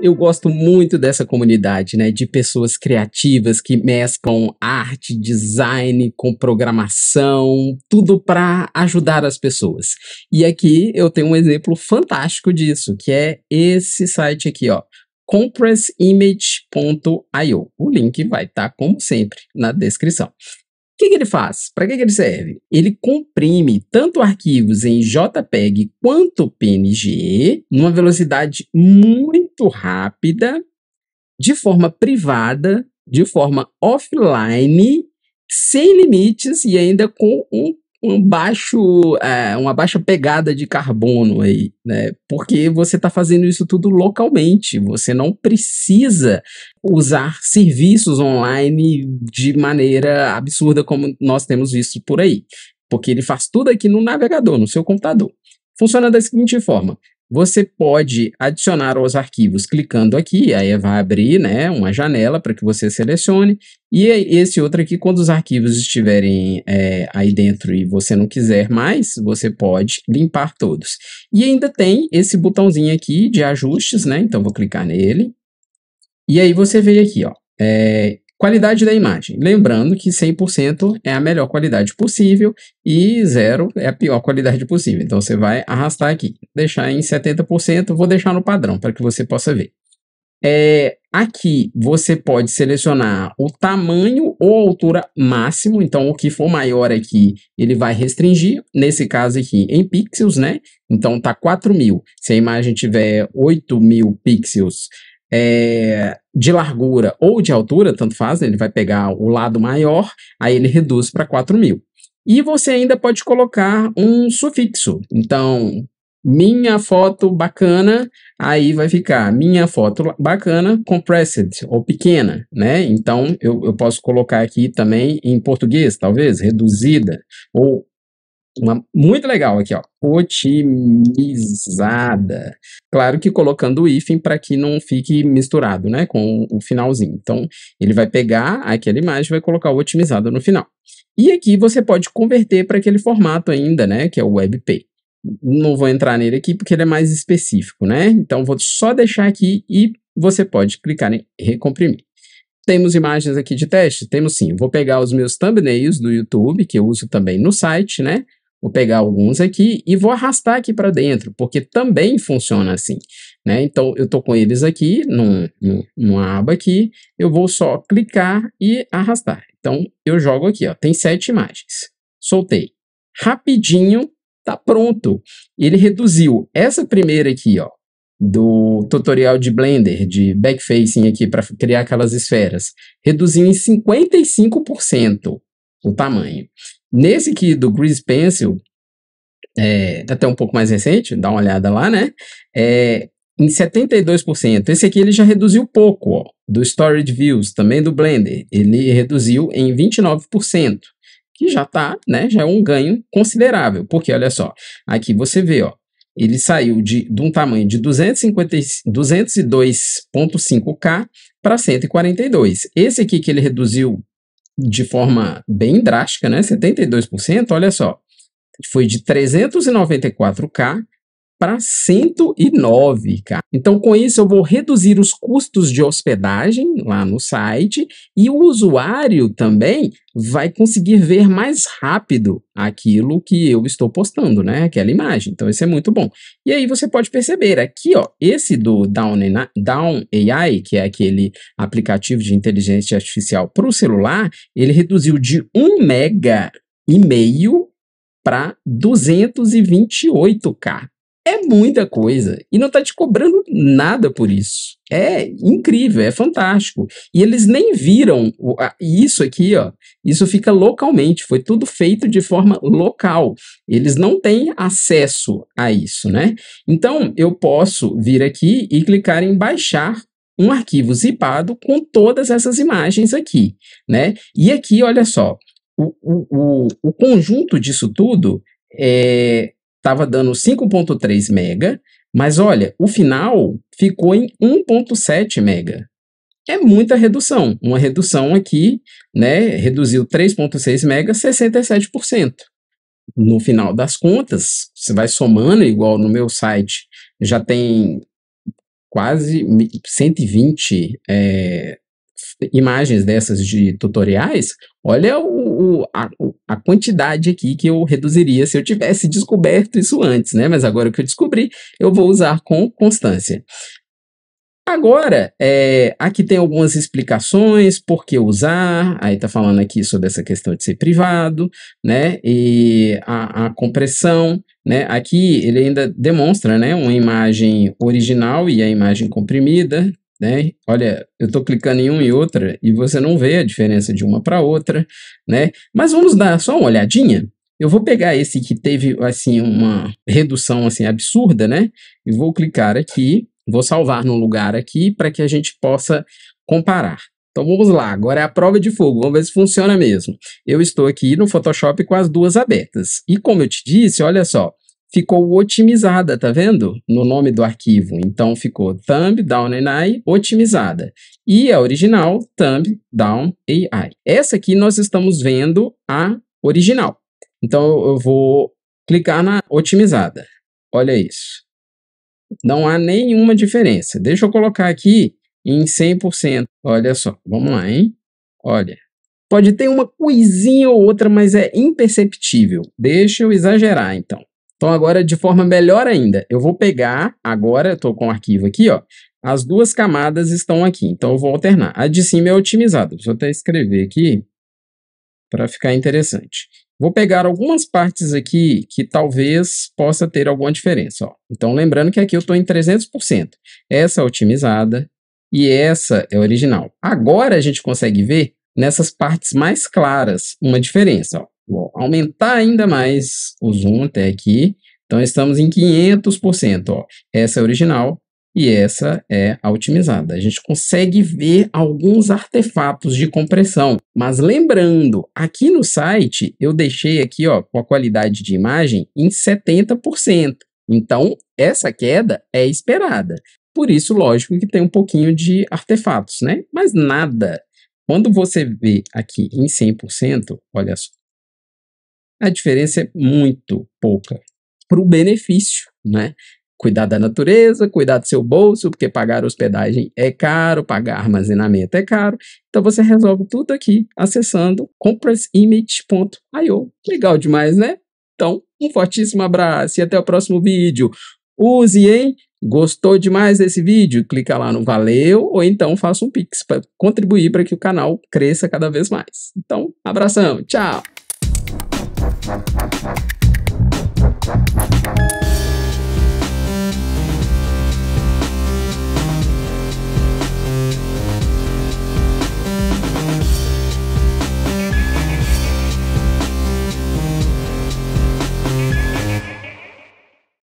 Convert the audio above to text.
Eu gosto muito dessa comunidade, né? De pessoas criativas que mesclam arte, design com programação, tudo para ajudar as pessoas. E aqui eu tenho um exemplo fantástico disso, que é esse site aqui, ó, compressimage.io. O link vai estar, tá, como sempre, na descrição. O que, que, ele faz? Para que, que, ele serve? Ele comprime tanto arquivos em JPEG quanto PNG numa velocidade muito rápida, de forma privada, de forma offline, sem limites e ainda com um um baixo, é, uma baixa pegada de carbono aí, né? Porque você está fazendo isso tudo localmente. Você não precisa usar serviços online de maneira absurda como nós temos visto por aí, porque ele faz tudo aqui no navegador, no seu computador. Funciona da seguinte forma: você pode adicionar aos arquivos clicando aqui, aí vai abrir né, uma janela para que você selecione. E esse outro aqui, quando os arquivos estiverem é, aí dentro e você não quiser mais, você pode limpar todos. E ainda tem esse botãozinho aqui de ajustes, né? Então, vou clicar nele. E aí você vê aqui, ó, é, Qualidade da imagem. Lembrando que 100% é a melhor qualidade possível e 0 é a pior qualidade possível. Então você vai arrastar aqui, deixar em 70%, vou deixar no padrão para que você possa ver. É, aqui você pode selecionar o tamanho ou altura máximo, então o que for maior aqui ele vai restringir, nesse caso aqui em pixels, né? Então tá 4.000, se a imagem tiver 8.000 pixels, é, de largura ou de altura, tanto faz, ele vai pegar o lado maior, aí ele reduz para 4 mil. E você ainda pode colocar um sufixo. Então, minha foto bacana, aí vai ficar minha foto bacana compressed ou pequena, né? Então eu, eu posso colocar aqui também em português, talvez reduzida ou uma, muito legal aqui, ó. Otimizada. Claro que colocando o hífen para que não fique misturado, né? Com o finalzinho. Então, ele vai pegar aquela imagem e vai colocar o otimizada no final. E aqui você pode converter para aquele formato ainda, né? Que é o WebP. Não vou entrar nele aqui porque ele é mais específico, né? Então, vou só deixar aqui e você pode clicar em recomprimir. Temos imagens aqui de teste? Temos sim. Vou pegar os meus thumbnails do YouTube, que eu uso também no site, né? Vou pegar alguns aqui e vou arrastar aqui para dentro, porque também funciona assim. Né? Então, eu estou com eles aqui, num, num, numa aba aqui, eu vou só clicar e arrastar. Então, eu jogo aqui, ó, tem sete imagens. Soltei. Rapidinho, tá pronto. Ele reduziu essa primeira aqui, ó, do tutorial de Blender, de backfacing aqui para criar aquelas esferas, reduziu em 55% o tamanho. Nesse aqui do Grease Pencil, é, tá até um pouco mais recente, dá uma olhada lá, né? É, em 72%. Esse aqui ele já reduziu pouco, ó, do Storage Views, também do Blender. Ele reduziu em 29%, que já tá, né, já é um ganho considerável, porque olha só, aqui você vê, ó, ele saiu de, de um tamanho de 202.5K para 142. Esse aqui que ele reduziu de forma bem drástica, né? 72%, olha só. Foi de 394K para 109, cara. Então, com isso, eu vou reduzir os custos de hospedagem lá no site e o usuário também vai conseguir ver mais rápido aquilo que eu estou postando, né? Aquela imagem. Então, isso é muito bom. E aí você pode perceber aqui, ó, esse do Down, Down AI, que é aquele aplicativo de inteligência artificial para o celular, ele reduziu de 1 mega e meio para 228k é muita coisa e não está te cobrando nada por isso. É incrível, é fantástico. E eles nem viram isso aqui, ó. Isso fica localmente, foi tudo feito de forma local. Eles não têm acesso a isso, né? Então, eu posso vir aqui e clicar em baixar um arquivo zipado com todas essas imagens aqui, né? E aqui, olha só, o, o, o, o conjunto disso tudo é, estava dando 5.3 mega, mas olha, o final ficou em 1.7 mega. É muita redução, uma redução aqui, né, reduziu 3.6 mega, 67%. No final das contas, você vai somando, igual no meu site, já tem quase 120 é, imagens dessas de tutoriais, olha o, o, a, a, quantidade aqui que eu reduziria se eu tivesse descoberto isso antes, né? Mas agora que eu descobri, eu vou usar com constância. Agora, é, aqui tem algumas explicações, por que usar, aí está falando aqui sobre essa questão de ser privado, né, e a, a compressão, né, aqui ele ainda demonstra, né, uma imagem original e a imagem comprimida, né? Olha, eu estou clicando em uma e outra e você não vê a diferença de uma para outra, né? Mas vamos dar só uma olhadinha. Eu vou pegar esse que teve assim uma redução assim absurda, né? E vou clicar aqui, vou salvar no lugar aqui para que a gente possa comparar. Então vamos lá, agora é a prova de fogo, vamos ver se funciona mesmo. Eu estou aqui no Photoshop com as duas abertas. E como eu te disse, olha só, ficou otimizada, tá vendo? No nome do arquivo. Então ficou thumb down AI otimizada. E a original thumb down AI. Essa aqui nós estamos vendo a original. Então eu vou clicar na otimizada. Olha isso. Não há nenhuma diferença. Deixa eu colocar aqui em 100%. Olha só, vamos lá, hein? Olha. Pode ter uma coisinha ou outra, mas é imperceptível. Deixa eu exagerar, então. Então, agora, de forma melhor ainda, eu vou pegar, agora, estou com o arquivo aqui, ó, as duas camadas estão aqui, então eu vou alternar. A de cima é otimizada, vou até escrever aqui para ficar interessante. Vou pegar algumas partes aqui que talvez possa ter alguma diferença. Ó. Então, lembrando que aqui eu estou em 300%. Essa é otimizada e essa é original. Agora a gente consegue ver nessas partes mais claras uma diferença. Ó. Vou aumentar ainda mais o zoom até aqui. Então, estamos em 500%. Ó. Essa é original e essa é a otimizada. A gente consegue ver alguns artefatos de compressão. Mas lembrando, aqui no site, eu deixei aqui ó, com a qualidade de imagem em 70%. Então, essa queda é esperada. Por isso, lógico que tem um pouquinho de artefatos, né? Mas nada. Quando você vê aqui em 100%, olha só, a diferença é muito pouca para o benefício, né? Cuidar da natureza, cuidar do seu bolso, porque pagar hospedagem é caro, pagar armazenamento é caro. Então você resolve tudo aqui acessando comprasimage.io. Legal demais, né? Então, um fortíssimo abraço e até o próximo vídeo. Use, hein? Gostou demais desse vídeo? Clica lá no valeu ou então faça um pix para contribuir para que o canal cresça cada vez mais. Então, abração, tchau! Thank you.